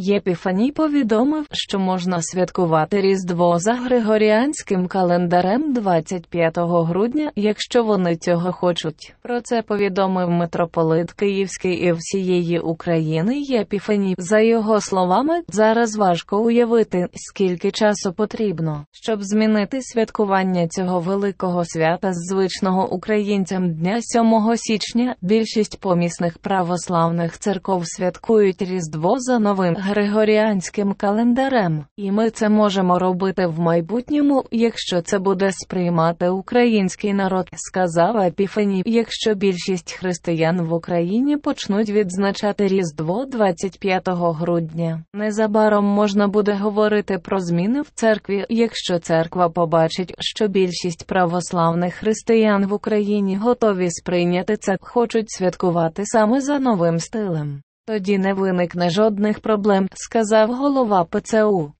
Єпіфаній повідомив, що можна святкувати Різдво за григоріанським календарем 25 грудня, якщо вони цього хочуть. Про це повідомив митрополит Київський і всієї України Єпіфаній. За його словами, зараз важко уявити, скільки часу потрібно, щоб змінити святкування цього великого свята з звичного українцям дня 7 січня. Більшість помісних православних церков святкують Різдво за новим григоріанським календарем, і ми це можемо робити в майбутньому, якщо це буде сприймати український народ, сказав Епіфаній. Якщо більшість християн в Україні почнуть відзначати Різдво 25 грудня, незабаром можна буде говорити про зміни в церкві, якщо церква побачить, що більшість православних християн в Україні готові сприйняти це, хочуть святкувати саме за новим стилем. Тоді не виникне жодних проблем, сказав голова ПЦУ.